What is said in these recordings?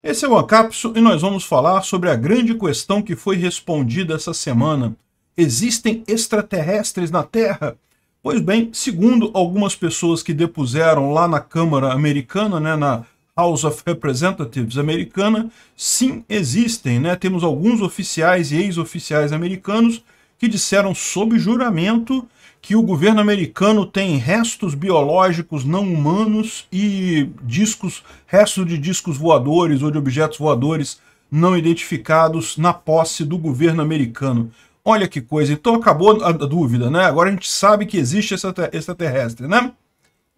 Esse é o Acapso e nós vamos falar sobre a grande questão que foi respondida essa semana. Existem extraterrestres na Terra? Pois bem, segundo algumas pessoas que depuseram lá na Câmara Americana, né, na House of Representatives americana, sim, existem. Né? Temos alguns oficiais e ex-oficiais americanos que disseram sob juramento que o governo americano tem restos biológicos não humanos e discos, restos de discos voadores ou de objetos voadores não identificados na posse do governo americano. Olha que coisa, então acabou a dúvida, né? Agora a gente sabe que existe extraterrestre, né?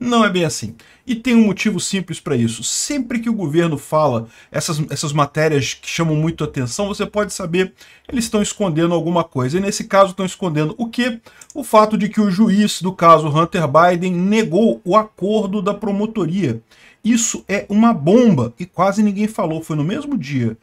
Não é bem assim. E tem um motivo simples para isso. Sempre que o governo fala essas, essas matérias que chamam muito atenção, você pode saber eles estão escondendo alguma coisa. E nesse caso estão escondendo o quê? O fato de que o juiz do caso Hunter Biden negou o acordo da promotoria. Isso é uma bomba e quase ninguém falou. Foi no mesmo dia.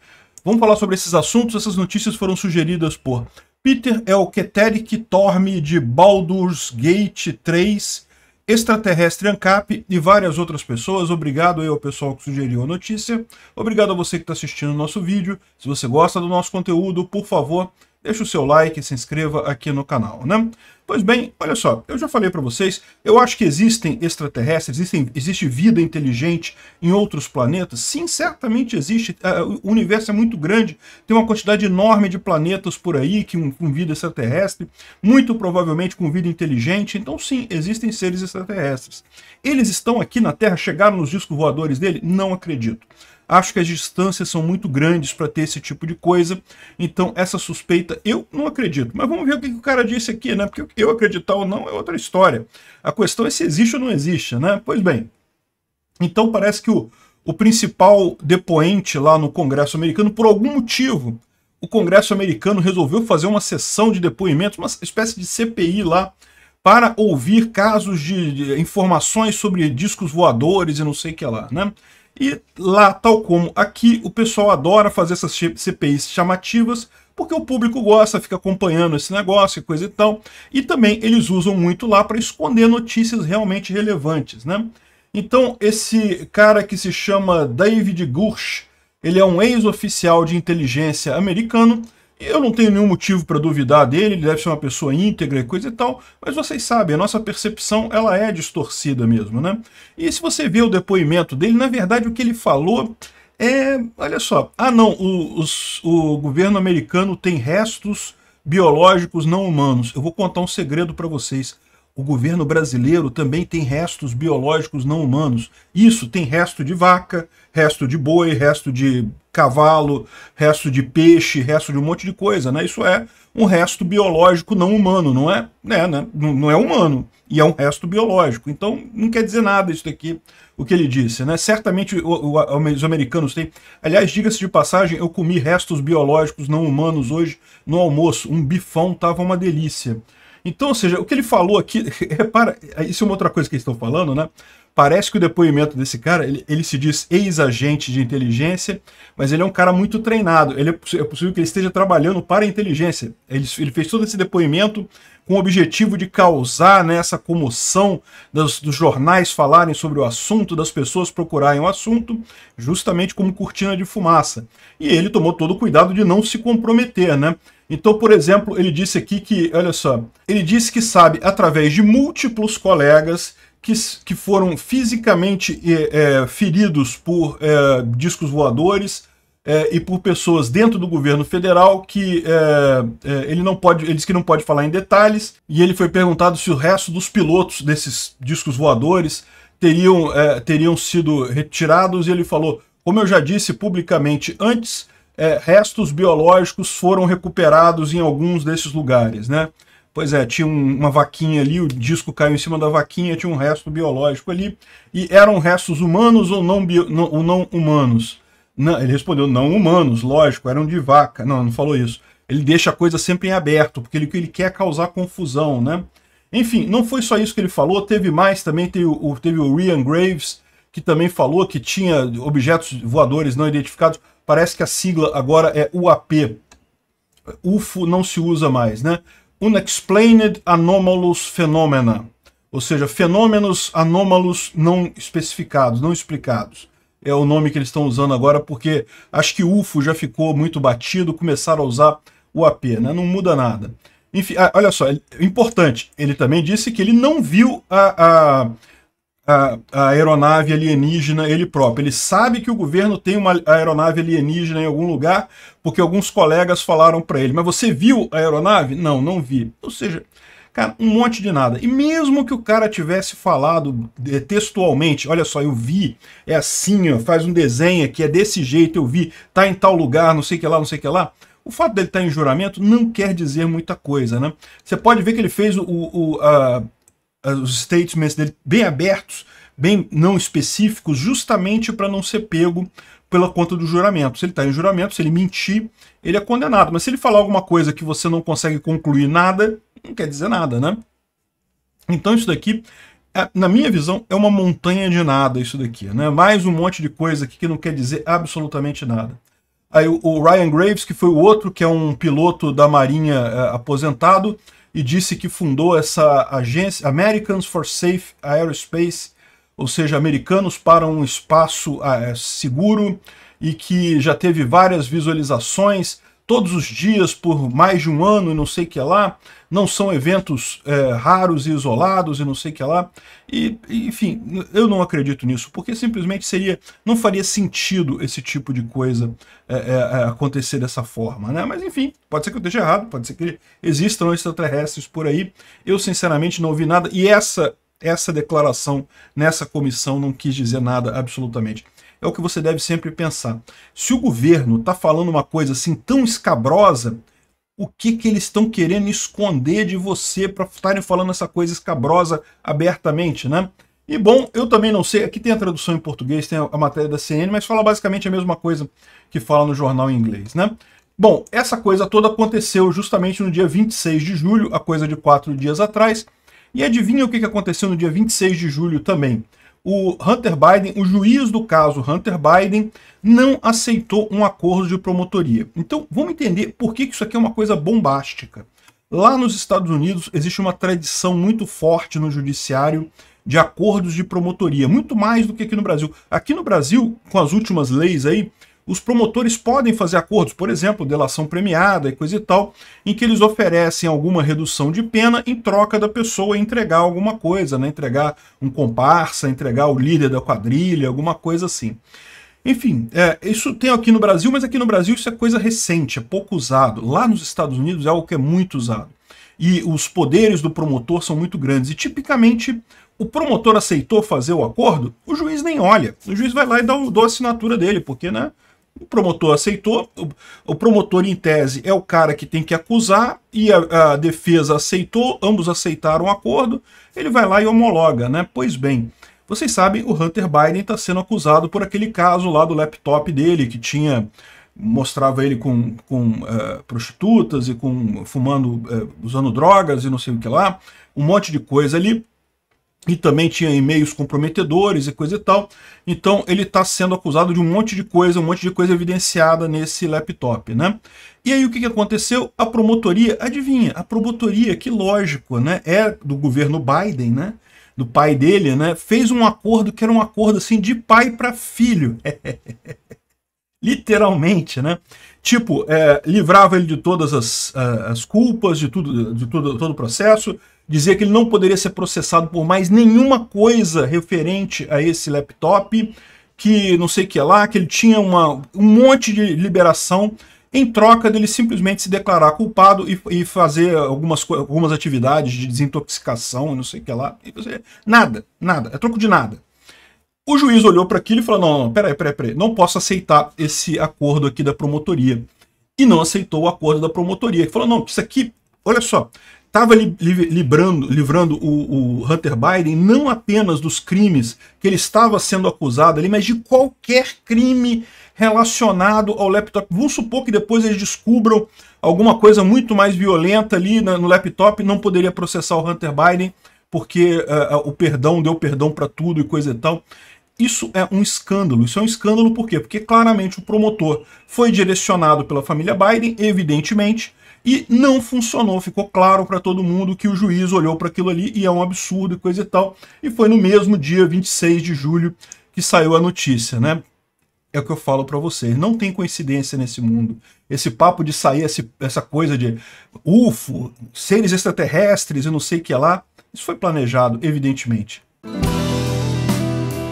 Vamos falar sobre esses assuntos. Essas notícias foram sugeridas por Peter Elketeric Torme de Baldur's Gate 3 Extraterrestre Ancap e várias outras pessoas. Obrigado aí ao pessoal que sugeriu a notícia. Obrigado a você que está assistindo o nosso vídeo. Se você gosta do nosso conteúdo, por favor, deixe o seu like e se inscreva aqui no canal, né? Pois bem, olha só, eu já falei para vocês, eu acho que existem extraterrestres, existem, existe vida inteligente em outros planetas? Sim, certamente existe, uh, o universo é muito grande, tem uma quantidade enorme de planetas por aí que, um, com vida extraterrestre, muito provavelmente com vida inteligente, então sim, existem seres extraterrestres. Eles estão aqui na Terra, chegaram nos discos voadores dele? Não acredito. Acho que as distâncias são muito grandes para ter esse tipo de coisa. Então, essa suspeita eu não acredito. Mas vamos ver o que o cara disse aqui, né? Porque eu acreditar ou não é outra história. A questão é se existe ou não existe, né? Pois bem. Então, parece que o, o principal depoente lá no Congresso americano, por algum motivo, o Congresso americano resolveu fazer uma sessão de depoimentos, uma espécie de CPI lá, para ouvir casos de, de informações sobre discos voadores e não sei o que lá, né? E lá, tal como aqui, o pessoal adora fazer essas CPIs chamativas, porque o público gosta, fica acompanhando esse negócio e coisa e tal. E também eles usam muito lá para esconder notícias realmente relevantes, né? Então, esse cara que se chama David Gursh, ele é um ex-oficial de inteligência americano eu não tenho nenhum motivo para duvidar dele, ele deve ser uma pessoa íntegra e coisa e tal, mas vocês sabem, a nossa percepção ela é distorcida mesmo, né? E se você vê o depoimento dele, na verdade o que ele falou é, olha só, ah não, o, os, o governo americano tem restos biológicos não humanos. Eu vou contar um segredo para vocês o governo brasileiro também tem restos biológicos não humanos. Isso tem resto de vaca, resto de boi, resto de cavalo, resto de peixe, resto de um monte de coisa, né? Isso é um resto biológico não humano, não é, né, né? Não, é humano e é um resto biológico. Então não quer dizer nada isso daqui, o que ele disse, né? Certamente o, o, os americanos têm. Aliás, diga-se de passagem, eu comi restos biológicos não humanos hoje no almoço. Um bifão tava uma delícia. Então, ou seja, o que ele falou aqui, repara, isso é uma outra coisa que eles estão falando, né? Parece que o depoimento desse cara, ele, ele se diz ex-agente de inteligência, mas ele é um cara muito treinado. Ele é, é possível que ele esteja trabalhando para a inteligência. Ele, ele fez todo esse depoimento com o objetivo de causar né, essa comoção dos, dos jornais falarem sobre o assunto, das pessoas procurarem o assunto, justamente como cortina de fumaça. E ele tomou todo o cuidado de não se comprometer, né? Então, por exemplo, ele disse aqui que, olha só, ele disse que sabe através de múltiplos colegas que, que foram fisicamente é, feridos por é, discos voadores, é, e por pessoas dentro do governo federal que é, é ele não pode, ele disse que não pode falar em detalhes, e ele foi perguntado se o resto dos pilotos desses discos voadores teriam, é, teriam sido retirados, e ele falou, como eu já disse publicamente antes, é, restos biológicos foram recuperados em alguns desses lugares, né? Pois é, tinha um, uma vaquinha ali, o disco caiu em cima da vaquinha, tinha um resto biológico ali, e eram restos humanos ou não, bio, não, ou não humanos. Não, ele respondeu, não humanos, lógico, eram de vaca. Não, não falou isso. Ele deixa a coisa sempre em aberto, porque ele, ele quer causar confusão, né? Enfim, não foi só isso que ele falou, teve mais também, teve o, teve o Rian Graves, que também falou que tinha objetos voadores não identificados. Parece que a sigla agora é UAP. UFO não se usa mais, né? Unexplained Anomalous Phenomena. Ou seja, fenômenos anômalos não especificados, não explicados é o nome que eles estão usando agora, porque acho que UFO já ficou muito batido, começaram a usar o AP, né? Não muda nada. Enfim, ah, olha só, importante, ele também disse que ele não viu a, a, a, a, aeronave alienígena ele próprio. Ele sabe que o governo tem uma aeronave alienígena em algum lugar, porque alguns colegas falaram para ele, mas você viu a aeronave? Não, não vi. Ou seja, Cara, um monte de nada. E mesmo que o cara tivesse falado eh, textualmente, olha só, eu vi, é assim, ó, faz um desenho aqui, é desse jeito, eu vi, tá em tal lugar, não sei o que lá, não sei o que lá. O fato dele estar tá em juramento não quer dizer muita coisa, né? Você pode ver que ele fez o, o, a, os statements dele bem abertos, bem não específicos, justamente para não ser pego pela conta do juramento. Se ele está em juramento, se ele mentir, ele é condenado. Mas se ele falar alguma coisa que você não consegue concluir nada, não quer dizer nada, né? Então isso daqui, é, na minha visão, é uma montanha de nada isso daqui, né? Mais um monte de coisa aqui que não quer dizer absolutamente nada. Aí o Ryan Graves, que foi o outro, que é um piloto da Marinha é, aposentado, e disse que fundou essa agência, Americans for Safe Aerospace ou seja, americanos para um espaço ah, é, seguro e que já teve várias visualizações todos os dias por mais de um ano e não sei que lá, não são eventos é, raros e isolados e não sei que lá, e enfim, eu não acredito nisso, porque simplesmente seria, não faria sentido esse tipo de coisa é, é, é, acontecer dessa forma, né? Mas enfim, pode ser que eu esteja errado, pode ser que existam extraterrestres por aí, eu sinceramente não ouvi nada, e essa essa declaração nessa comissão não quis dizer nada absolutamente. É o que você deve sempre pensar. Se o governo está falando uma coisa assim tão escabrosa, o que, que eles estão querendo esconder de você para estarem falando essa coisa escabrosa abertamente, né? E bom, eu também não sei, aqui tem a tradução em português, tem a matéria da CNN, mas fala basicamente a mesma coisa que fala no jornal em inglês, né? Bom, essa coisa toda aconteceu justamente no dia 26 de julho, a coisa de quatro dias atrás, e adivinha o que aconteceu no dia 26 de julho também? O Hunter Biden, o juiz do caso Hunter Biden, não aceitou um acordo de promotoria. Então, vamos entender por que isso aqui é uma coisa bombástica. Lá nos Estados Unidos existe uma tradição muito forte no judiciário de acordos de promotoria, muito mais do que aqui no Brasil. Aqui no Brasil, com as últimas leis aí, os promotores podem fazer acordos, por exemplo, delação premiada e coisa e tal, em que eles oferecem alguma redução de pena em troca da pessoa entregar alguma coisa, né? entregar um comparsa, entregar o líder da quadrilha, alguma coisa assim. Enfim, é, isso tem aqui no Brasil, mas aqui no Brasil isso é coisa recente, é pouco usado. Lá nos Estados Unidos é algo que é muito usado. E os poderes do promotor são muito grandes. E tipicamente o promotor aceitou fazer o acordo, o juiz nem olha. O juiz vai lá e dá, dá a assinatura dele, porque né, o promotor aceitou, o promotor em tese é o cara que tem que acusar e a, a defesa aceitou, ambos aceitaram o um acordo, ele vai lá e homologa, né? Pois bem, vocês sabem, o Hunter Biden está sendo acusado por aquele caso lá do laptop dele, que tinha mostrava ele com, com uh, prostitutas e com fumando, uh, usando drogas e não sei o que lá, um monte de coisa ali e também tinha e-mails comprometedores e coisa e tal. Então ele está sendo acusado de um monte de coisa, um monte de coisa evidenciada nesse laptop, né? E aí o que, que aconteceu? A promotoria, adivinha, a promotoria, que lógico, né? É do governo Biden, né? Do pai dele, né? Fez um acordo que era um acordo assim de pai para filho. Literalmente, né? Tipo, é, livrava ele de todas as, é, as culpas, de, tudo, de tudo, todo o processo, dizia que ele não poderia ser processado por mais nenhuma coisa referente a esse laptop, que não sei o que é lá, que ele tinha uma, um monte de liberação em troca dele simplesmente se declarar culpado e, e fazer algumas, algumas atividades de desintoxicação, não sei o que é lá. Nada, nada, é troco de nada. O juiz olhou para aquilo e falou: não, não, peraí, peraí, peraí, não posso aceitar esse acordo aqui da promotoria. E não aceitou o acordo da promotoria, que falou: não, isso aqui, olha só, estava li, li, livrando, livrando o, o, Hunter Biden não apenas dos crimes que ele estava sendo acusado ali, mas de qualquer crime relacionado ao laptop. Vamos supor que depois eles descubram alguma coisa muito mais violenta ali no, no laptop, não poderia processar o Hunter Biden porque uh, o perdão deu perdão para tudo e coisa e tal. Isso é um escândalo. Isso é um escândalo por quê? Porque claramente o promotor foi direcionado pela família Biden, evidentemente, e não funcionou. Ficou claro para todo mundo que o juiz olhou para aquilo ali e é um absurdo e coisa e tal. E foi no mesmo dia, 26 de julho, que saiu a notícia, né? É o que eu falo para vocês. Não tem coincidência nesse mundo. Esse papo de sair esse, essa coisa de UFO, seres extraterrestres e não sei o que lá, isso foi planejado, evidentemente.